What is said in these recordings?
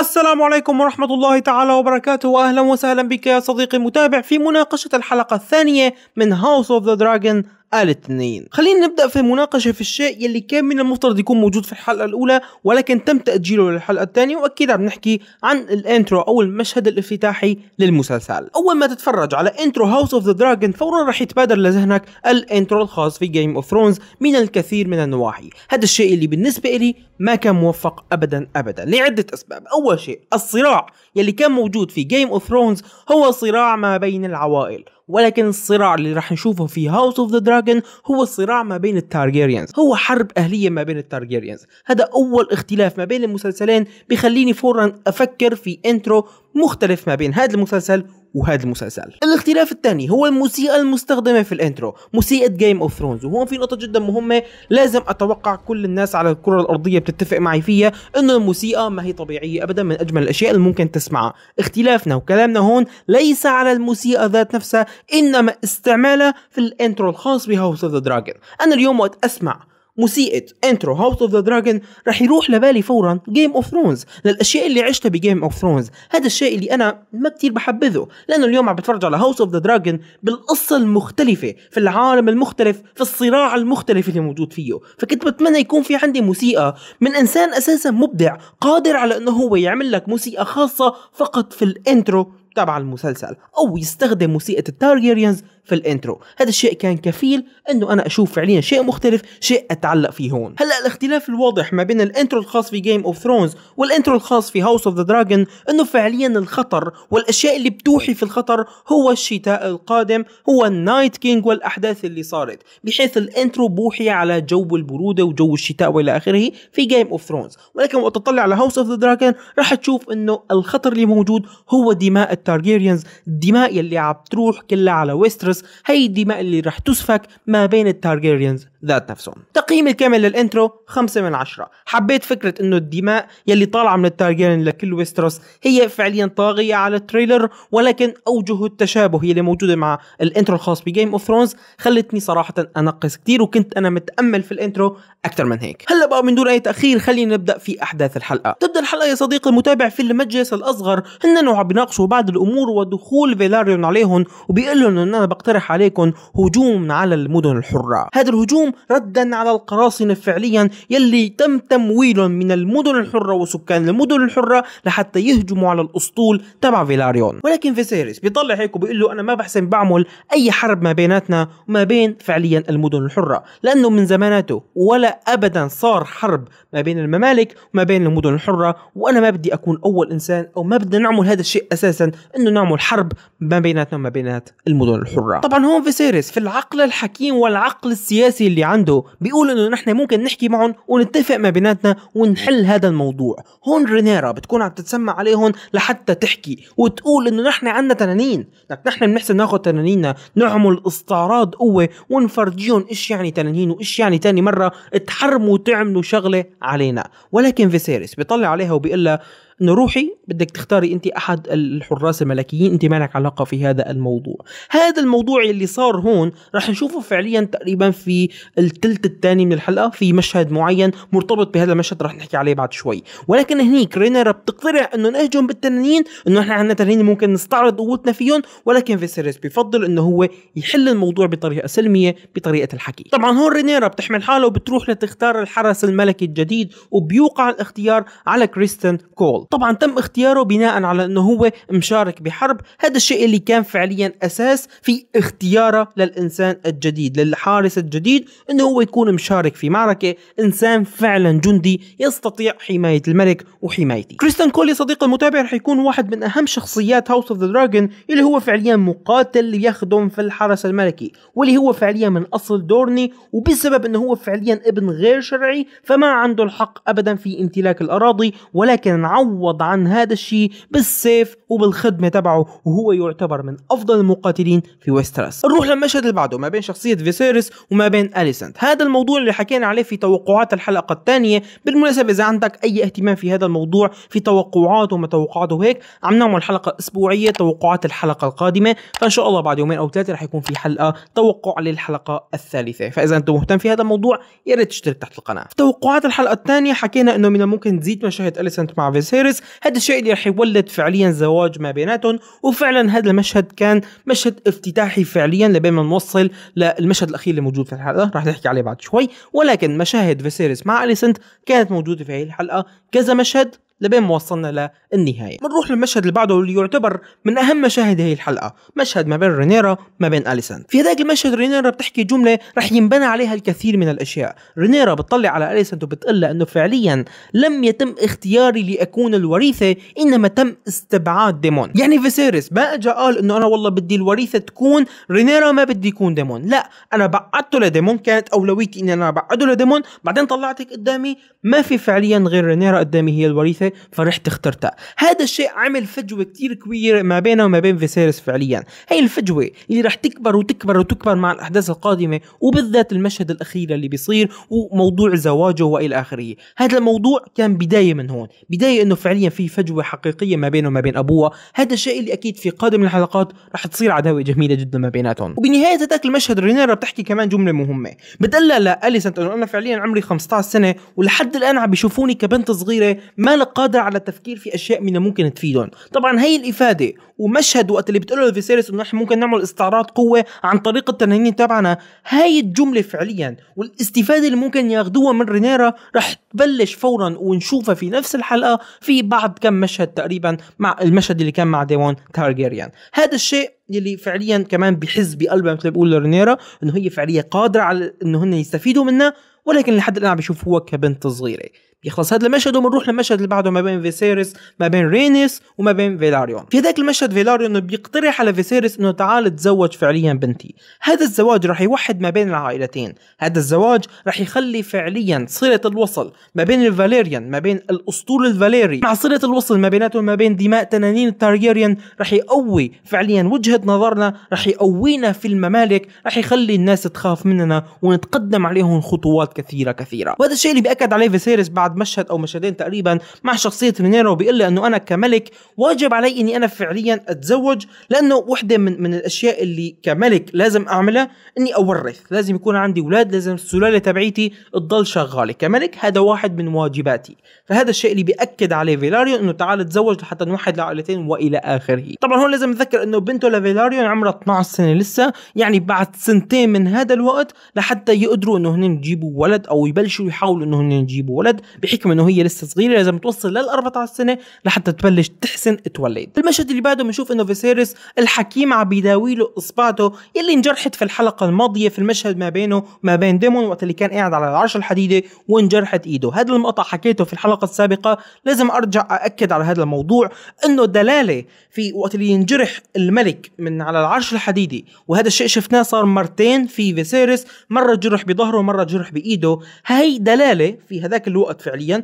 السلام عليكم ورحمة الله تعالى وبركاته وأهلا وسهلا بك يا صديقي المتابع في مناقشة الحلقة الثانية من هاوس اوف ذا دراجون آلة التنين خلينا نبدأ في مناقشة في الشيء يلي كان من المفترض يكون موجود في الحلقة الأولى ولكن تم تأجيله للحلقة الثانية وأكيد عم نحكي عن الانترو أو المشهد الافتتاحي للمسلسل أول ما تتفرج على انترو هاوس اوف ذا دراجون فورا رح يتبادر لذهنك الانترو الخاص في جيم اوف ثرونز من الكثير من النواحي هذا الشيء اللي بالنسبة لي ما كان موفق أبدا أبدا لعدة أسباب أول شيء الصراع يلي كان موجود في جيم اوف ثرونز هو صراع ما بين العوائل ولكن الصراع اللي راح نشوفه في هاوس اوف ذا دراجون هو الصراع ما بين التارجيريانز هو حرب اهليه ما بين التارجيريانز هذا اول اختلاف ما بين المسلسلين بخليني فورا افكر في انترو مختلف ما بين هذا المسلسل وهذا المسلسل الاختلاف الثاني هو الموسيقى المستخدمة في الانترو موسيقى جيم اوف ثرونز وهون في نقطة جدا مهمة لازم اتوقع كل الناس على الكرة الارضية بتتفق معي فيها انه الموسيقى ما هي طبيعية ابدا من اجمل الاشياء اللي ممكن تسمعها اختلافنا وكلامنا هون ليس على الموسيقى ذات نفسها انما استعمالها في الانترو الخاص بهاوس اوف ذا دراجون انا اليوم وقت اسمع موسيقى انترو هاوس اوف ذا دراجون رح يروح لبالي فورا جيم اوف ثرونز للاشياء اللي عشتها بجيم اوف ثرونز هذا الشيء اللي انا ما كتير بحبذه لانه اليوم عم بتفرج على هاوس اوف ذا دراجون بالقصة المختلفة في العالم المختلف في الصراع المختلف اللي موجود فيه فكنت بتمنى يكون في عندي موسيقى من انسان اساسا مبدع قادر على انه هو يعمل لك موسيقى خاصة فقط في الانترو تبع المسلسل او يستخدم موسيقى التارجيريانز في الانترو هذا الشيء كان كفيل انه انا اشوف فعليا شيء مختلف شيء اتعلق فيه هون هلا الاختلاف الواضح ما بين الانترو الخاص في جيم اوف ثرونز والانترو الخاص في هاوس اوف ذا دراجون انه فعليا الخطر والاشياء اللي بتوحي في الخطر هو الشتاء القادم هو النايت كينج والاحداث اللي صارت بحيث الانترو بوحي على جو البروده وجو الشتاء والى اخره في جيم اوف ثرونز ولكن وقت تطلع على هاوس اوف ذا دراجون راح تشوف انه الخطر اللي موجود هو دماء التارجيريانز الدماء اللي عم تروح كلها على ويسترس هي الدماء اللي رح تسفك ما بين التارجيريانز ذات نفسهم تقييم الكامل للانترو 5 من 10 حبيت فكرة انه الدماء يلي طالعة من التارجيرن لكل ويستروس هي فعليا طاغية على التريلر ولكن اوجه التشابه يلي موجودة مع الانترو الخاص بجيم اوف ثرونز خلتني صراحة انقص كتير وكنت انا متأمل في الانترو اكثر من هيك هلا بقى من دون اي تأخير خلينا نبدأ في احداث الحلقة تبدأ الحلقة يا صديقي المتابع في المجلس الاصغر هن عم بيناقشوا بعض الامور ودخول فيلاريون عليهم وبيقول لهم ان انا بقترح عليكم هجوم على المدن الحرة هذا الهجوم اليوم ردا على القراصنة فعليا يلي تم تمويلهم من المدن الحرة وسكان المدن الحرة لحتى يهجموا على الأسطول تبع فيلاريون ولكن فيسيريس بيطلع هيك وبيقول له أنا ما بحسن بعمل أي حرب ما بيناتنا وما بين فعليا المدن الحرة لأنه من زماناته ولا أبدا صار حرب ما بين الممالك وما بين المدن الحرة وأنا ما بدي أكون أول إنسان أو ما بدنا نعمل هذا الشيء أساسا أنه نعمل حرب ما بيناتنا وما بينات المدن الحرة طبعا هون فيسيريس في العقل الحكيم والعقل السياسي اللي اللي عنده بيقول انه نحن ممكن نحكي معهم ونتفق ما بيناتنا ونحل هذا الموضوع هون رينيرا بتكون عم تتسمع عليهم لحتى تحكي وتقول انه نحن عندنا تنانين لك نحن بنحسن ناخذ تنانيننا نعمل استعراض قوه ونفرجيهم ايش يعني تنانين وايش يعني تاني مره تحرموا تعملوا شغله علينا ولكن فيسيريس بيطلع عليها وبيقول لها انه روحي بدك تختاري انت احد الحراس الملكيين انت مالك علاقه في هذا الموضوع هذا الموضوع اللي صار هون راح نشوفه فعليا تقريبا في الثلث الثاني من الحلقه في مشهد معين مرتبط بهذا المشهد راح نحكي عليه بعد شوي ولكن هنيك رينيرا بتقترع انه نهجم بالتنانين انه احنا عندنا تنانين ممكن نستعرض قوتنا فيهم ولكن فيسيريس بفضل انه هو يحل الموضوع بطريقه سلميه بطريقه الحكي طبعا هون رينيرا بتحمل حالها وبتروح لتختار الحرس الملكي الجديد وبيوقع الاختيار على كريستن كول طبعا تم اختياره بناء على انه هو مشارك بحرب هذا الشيء اللي كان فعليا اساس في اختياره للانسان الجديد للحارس الجديد انه هو يكون مشارك في معركه انسان فعلا جندي يستطيع حمايه الملك وحمايتي كريستان كولي صديق المتابع رح يكون واحد من اهم شخصيات هاوس اوف ذا دراجون اللي هو فعليا مقاتل يخدم في الحرس الملكي واللي هو فعليا من اصل دورني وبسبب انه هو فعليا ابن غير شرعي فما عنده الحق ابدا في امتلاك الاراضي ولكن عوض عوض عن هذا الشيء بالسيف وبالخدمة تبعه وهو يعتبر من أفضل المقاتلين في ويستراس نروح للمشهد اللي بعده ما بين شخصية فيسيرس وما بين أليسنت هذا الموضوع اللي حكينا عليه في توقعات الحلقة الثانية بالمناسبة إذا عندك أي اهتمام في هذا الموضوع في توقعات وما توقعاته وهيك عم نعمل حلقة أسبوعية توقعات الحلقة القادمة فإن شاء الله بعد يومين أو ثلاثة رح يكون في حلقة توقع للحلقة الثالثة فإذا أنت مهتم في هذا الموضوع يا ريت تشترك تحت القناة في توقعات الحلقة الثانية حكينا إنه من الممكن تزيد مشاهد أليسنت مع فيسيرس كريس هذا الشيء اللي راح يولد فعليا زواج ما بيناتهم وفعلا هذا المشهد كان مشهد افتتاحي فعليا لبين ما نوصل للمشهد الاخير اللي موجود في الحلقه راح نحكي عليه بعد شوي ولكن مشاهد فيسيريس مع اليسنت كانت موجوده في هذه الحلقه كذا مشهد لبين ما وصلنا للنهاية بنروح للمشهد اللي بعده اللي يعتبر من أهم مشاهد هي الحلقة مشهد ما بين رينيرا ما بين أليسن في هذاك المشهد رينيرا بتحكي جملة رح ينبنى عليها الكثير من الأشياء رينيرا بتطلع على أليسن وبتقول أنه فعليا لم يتم اختياري لأكون الوريثة إنما تم استبعاد ديمون يعني فيسيريس ما أجا قال أنه أنا والله بدي الوريثة تكون رينيرا ما بدي يكون ديمون لا أنا بعدته لديمون كانت أولويتي إن أنا بعده لديمون بعدين طلعتك قدامي ما في فعليا غير رينيرا قدامي هي الوريثة فرحت اخترتها هذا الشيء عمل فجوه كتير كبيره ما بينه وما بين فيسيرس فعليا هي الفجوه اللي رح تكبر وتكبر وتكبر مع الاحداث القادمه وبالذات المشهد الاخير اللي بيصير وموضوع زواجه والى اخره هذا الموضوع كان بدايه من هون بدايه انه فعليا في فجوه حقيقيه ما بينه وما بين ابوه هذا الشيء اللي اكيد في قادم الحلقات رح تصير عداوه جميله جدا ما بيناتهم وبنهايه هذاك المشهد رينيرا بتحكي كمان جمله مهمه بتقلها لاليسنت انه انا فعليا عمري 15 سنه ولحد الان عم بيشوفوني كبنت صغيره ما لقى قادر على التفكير في اشياء من الممكن تفيدهم طبعا هي الافاده ومشهد وقت اللي بتقول له فيسيريس انه نحن ممكن نعمل استعراض قوه عن طريق التنانين تبعنا هاي الجمله فعليا والاستفاده اللي ممكن ياخذوها من رينيرا رح تبلش فورا ونشوفها في نفس الحلقه في بعد كم مشهد تقريبا مع المشهد اللي كان مع ديوان تارجيريان هذا الشيء يلي فعليا كمان بحز بقلبها مثل ما بيقول رينيرا انه هي فعليا قادره على انه هن يستفيدوا منها ولكن لحد الان عم هو كبنت صغيره بيخلص يعني هذا المشهد وبنروح للمشهد اللي بعده ما بين فيسيريس ما بين رينيس وما بين فيلاريون في هذاك المشهد فيلاريون بيقترح على فيسيريس انه تعال تزوج فعليا بنتي هذا الزواج راح يوحد ما بين العائلتين هذا الزواج راح يخلي فعليا صلة الوصل ما بين الفاليريان ما بين الاسطول الفاليري مع صلة الوصل ما بيناتهم ما بين دماء تنانين التارجيريان راح يقوي فعليا وجهة نظرنا راح يقوينا في الممالك راح يخلي الناس تخاف مننا ونتقدم عليهم خطوات كثيرة كثيرة وهذا الشيء اللي بيأكد عليه فيسيريس بعد بعد مشهد او مشهدين تقريبا مع شخصيه رينيرو بيقول انه انا كملك واجب علي اني انا فعليا اتزوج لانه وحده من من الاشياء اللي كملك لازم اعملها اني اورث لازم يكون عندي اولاد لازم السلاله تبعيتي تضل شغاله كملك هذا واحد من واجباتي فهذا الشيء اللي بياكد عليه فيلاريون انه تعال اتزوج لحتى نوحد العائلتين والى اخره طبعا هون لازم نتذكر انه بنته لفيلاريون عمرها 12 سنه لسه يعني بعد سنتين من هذا الوقت لحتى يقدروا انه هن يجيبوا ولد او يبلشوا يحاولوا انه هن يجيبوا ولد بحكم انه هي لسه صغيره لازم توصل لل 14 سنه لحتى تبلش تحسن تولد المشهد اللي بعده بنشوف انه فيسيريس الحكيم عم بيداوي له اصبعته يلي انجرحت في الحلقه الماضيه في المشهد ما بينه وما بين ديمون وقت اللي كان قاعد على العرش الحديده وانجرحت ايده هذا المقطع حكيته في الحلقه السابقه لازم ارجع اكد على هذا الموضوع انه دلاله في وقت اللي ينجرح الملك من على العرش الحديدي وهذا الشيء شفناه صار مرتين في فيسيريس مره جرح بظهره ومره جرح بايده هي دلاله في هذاك الوقت في فعليا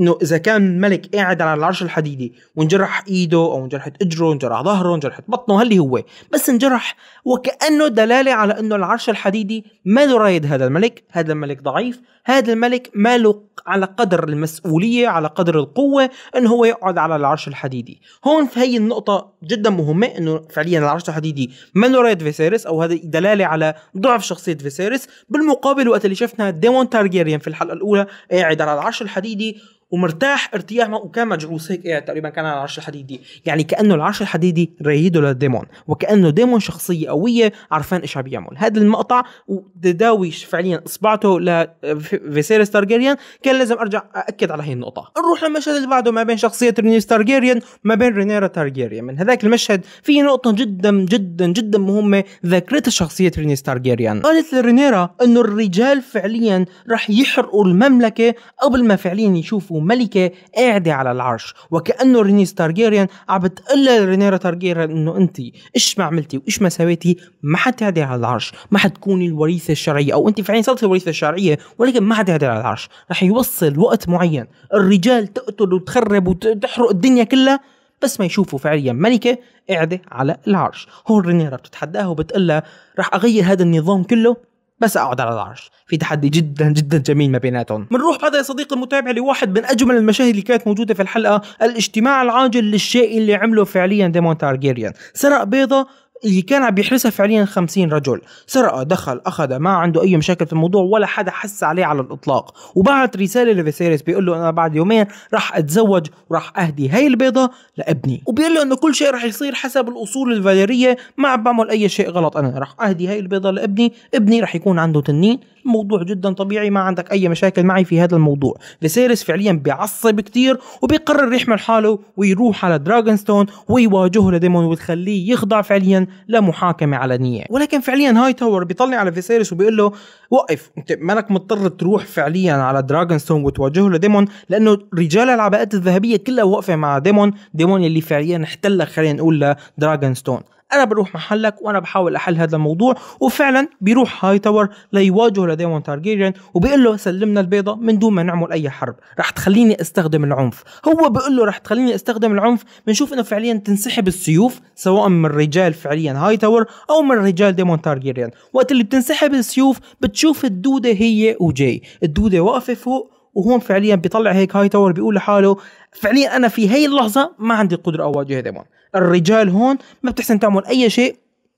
انه اذا كان ملك قاعد على العرش الحديدي وانجرح ايده او انجرحت اجره انجرح ظهره انجرحت بطنه هل هو بس انجرح وكانه دلاله على انه العرش الحديدي ما له رايد هذا الملك هذا الملك ضعيف هذا الملك ما له على قدر المسؤوليه على قدر القوه انه هو يقعد على العرش الحديدي هون في هي النقطه جدا مهمه انه فعليا العرش الحديدي ما له رايد فيسيرس او هذا دلاله على ضعف شخصيه فيسيرس بالمقابل وقت اللي شفنا ديمون تارجيريان في الحلقه الاولى قاعد على العرش الحديدي ومرتاح ارتياح وكان مجعوس هيك إيه تقريبا كان على العرش الحديدي يعني كانه العرش الحديدي ريده للديمون وكانه ديمون شخصيه قويه عرفان ايش عم بيعمل هذا المقطع وداوي فعليا اصبعته لفيسيريس تارجيريان كان لازم ارجع اكد على هي النقطه نروح للمشهد اللي بعده ما بين شخصيه رينيس تارجيريان ما بين رينيرا تارجيريان من هذاك المشهد في نقطه جدا جدا جدا مهمه ذاكرتها شخصيه رينيس تارجيريان قالت لرينيرا انه الرجال فعليا رح يحرقوا المملكه قبل ما فعليا يشوفوا ملكة قاعدة على العرش وكأنه رينيس تارجيريان عم بتقول لرينيرا تارجيريان انه انت ايش ما عملتي وايش ما سويتي ما حتقعدي على العرش ما حتكوني الوريثة الشرعية او انت فعليا صرتي الوريثة الشرعية ولكن ما حتقعدي على العرش رح يوصل وقت معين الرجال تقتل وتخرب وتحرق الدنيا كلها بس ما يشوفوا فعليا ملكة قاعدة على العرش هون رينيرا بتتحداها وبتقلها رح أغير هذا النظام كله بس اقعد على العرش في تحدي جدا جدا جميل ما بيناتهم بنروح بعد يا صديقي المتابع لواحد من اجمل المشاهد اللي كانت موجوده في الحلقه الاجتماع العاجل للشيء اللي عمله فعليا ديمون تارجيريان سرق بيضه اللي كان عم يحرسها فعليا 50 رجل سرق دخل اخذ ما عنده اي مشاكل في الموضوع ولا حدا حس عليه على الاطلاق وبعت رساله لفيسيريس بيقول له انا بعد يومين راح اتزوج وراح اهدي هي البيضه لابني وبيقول له انه كل شيء راح يصير حسب الاصول الفاليريه ما عم بعمل اي شيء غلط انا راح اهدي هي البيضه لابني ابني راح يكون عنده تنين الموضوع جدا طبيعي ما عندك اي مشاكل معي في هذا الموضوع فيسيريس فعليا بيعصب كتير وبيقرر يحمل حاله ويروح على ستون ويواجهه لديمون وتخليه يخضع فعليا لا محاكمه علنيه ولكن فعليا هاي تاور بيطلع على فيسيريس وبيقول له وقف انت مالك مضطر تروح فعليا على دراجونستون وتواجهه لديمون لانه رجال العباءات الذهبيه كلها واقفه مع ديمون ديمون اللي فعليا احتل خلينا نقول لدراجونستون انا بروح محلك وانا بحاول احل هذا الموضوع وفعلا بيروح هاي تاور ليواجه لديمون تارجيريان وبيقول له سلمنا البيضة من دون ما نعمل اي حرب رح تخليني استخدم العنف هو بيقول له رح تخليني استخدم العنف بنشوف انه فعليا تنسحب السيوف سواء من رجال فعليا هاي تاور او من رجال ديمون تارجيريان وقت اللي بتنسحب السيوف بتشوف الدودة هي وجاي الدودة واقفة فوق وهون فعليا بيطلع هيك هاي تاور بيقول لحاله فعليا انا في هي اللحظه ما عندي القدره اواجه ديمون الرجال هون ما بتحسن تعمل اي شيء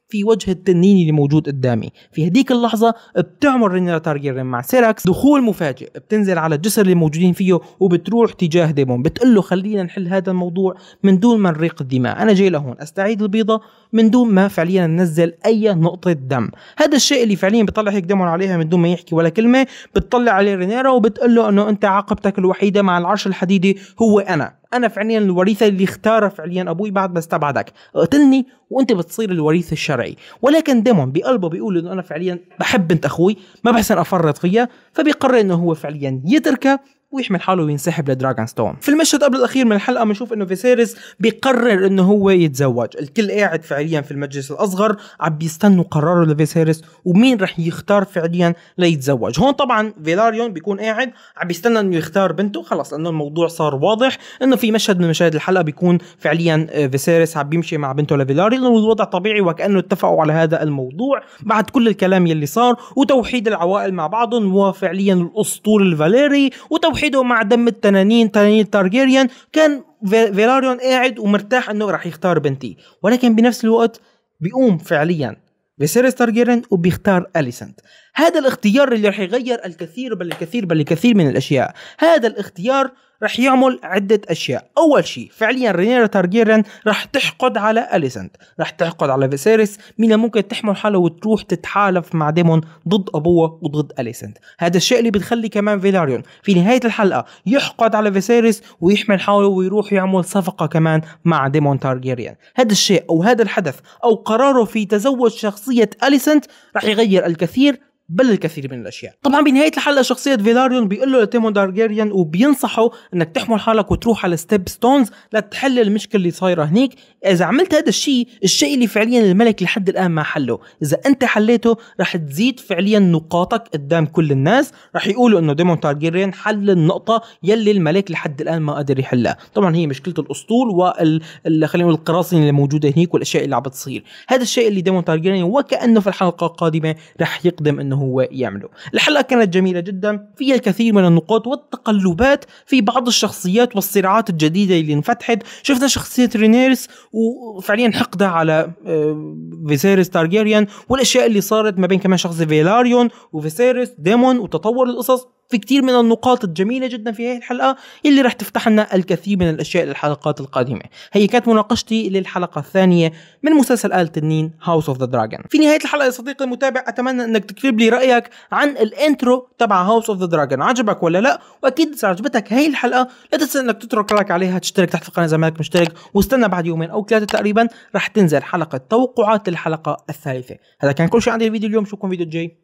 في وجه التنين اللي موجود قدامي في هديك اللحظه بتعمل رينيرا تارجيرين مع سيراكس دخول مفاجئ بتنزل على الجسر اللي موجودين فيه وبتروح تجاه ديمون بتقول له خلينا نحل هذا الموضوع من دون ما نريق الدماء انا جاي لهون استعيد البيضه من دون ما فعليا ننزل اي نقطه دم هذا الشيء اللي فعليا بيطلع هيك ديمون عليها من دون ما يحكي ولا كلمه بتطلع عليه رينيرا وبتقول له انه انت عاقبتك الوحيده مع العرش الحديدي هو انا انا فعليا الوريثه اللي اختارها فعليا ابوي بعد ما استبعدك قتلني وانت بتصير الوريث الشرعي ولكن ديمون بقلبه بيقول انه انا فعليا بحب بنت اخوي ما بحسن افرط فيها فبيقرر انه هو فعليا يتركها ويحمل حاله وينسحب لدراجون ستون في المشهد قبل الاخير من الحلقه بنشوف انه فيسيرس بيقرر انه هو يتزوج الكل قاعد فعليا في المجلس الاصغر عم بيستنوا قراره لفيسيرس ومين رح يختار فعليا ليتزوج هون طبعا فيلاريون بيكون قاعد عم بيستنى انه يختار بنته خلص لانه الموضوع صار واضح انه في مشهد من مشاهد الحلقه بيكون فعليا آه، فيسيرس عم بيمشي مع بنته لفيلاريون والوضع طبيعي وكانه اتفقوا على هذا الموضوع بعد كل الكلام يلي صار وتوحيد العوائل مع بعضهم وفعليا الاسطول الفاليري وتوحيد توحيده مع دم التنانين تنانين تارجيريان كان فيلاريون قاعد ومرتاح انه راح يختار بنتي ولكن بنفس الوقت بيقوم فعليا بسيريس تارجيريان وبيختار اليسنت هذا الاختيار اللي راح يغير الكثير بل الكثير بل الكثير من الاشياء هذا الاختيار راح يعمل عدة أشياء أول شيء فعليا رينيرا تارجيريان راح تحقد على أليسنت راح تحقد على فيسيريس مين ممكن تحمل حالها وتروح تتحالف مع ديمون ضد أبوه وضد أليسنت هذا الشيء اللي بتخلي كمان فيلاريون في نهاية الحلقة يحقد على فيسيريس ويحمل حاله ويروح يعمل صفقة كمان مع ديمون تارجيريان هذا الشيء أو هذا الحدث أو قراره في تزوج شخصية أليسنت راح يغير الكثير بل الكثير من الاشياء طبعا بنهايه الحلقه شخصيه فيلاريون بيقول له لتيمون دارجيريان وبينصحه انك تحمل حالك وتروح على ستيب ستونز لتحل المشكله اللي صايره هنيك اذا عملت هذا الشيء الشيء اللي فعليا الملك لحد الان ما حله اذا انت حليته رح تزيد فعليا نقاطك قدام كل الناس رح يقولوا انه ديمون تارجيريان حل النقطه يلي الملك لحد الان ما قدر يحلها طبعا هي مشكله الاسطول وال خلينا نقول القراصنه اللي موجوده هنيك والاشياء اللي عم بتصير هذا الشيء اللي ديمون تارجيريان وكانه في الحلقه القادمه رح يقدم انه هو يعمله الحلقة كانت جميلة جدا فيها الكثير من النقاط والتقلبات في بعض الشخصيات والصراعات الجديدة اللي انفتحت شفنا شخصية رينيرس وفعليا حقدها على آه، فيسيريس تارجيريان والأشياء اللي صارت ما بين كمان شخصية فيلاريون وفيسيريس ديمون وتطور القصص في كتير من النقاط الجميلة جدا في هذه الحلقة اللي راح تفتح لنا الكثير من الأشياء للحلقات القادمة هي كانت مناقشتي للحلقة الثانية من مسلسل آل تنين هاوس اوف ذا دراجون في نهاية الحلقة يا صديقي المتابع أتمنى أنك تكتب لي رأيك عن الانترو تبع هاوس اوف ذا دراجون عجبك ولا لا وأكيد إذا عجبتك هي الحلقة لا تنسى أنك تترك لايك عليها تشترك تحت القناة إذا مالك مشترك واستنى بعد يومين أو ثلاثة تقريبا راح تنزل حلقة توقعات للحلقة الثالثة هذا كان كل شيء عندي الفيديو اليوم شوفكم فيديو جاي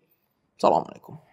سلام عليكم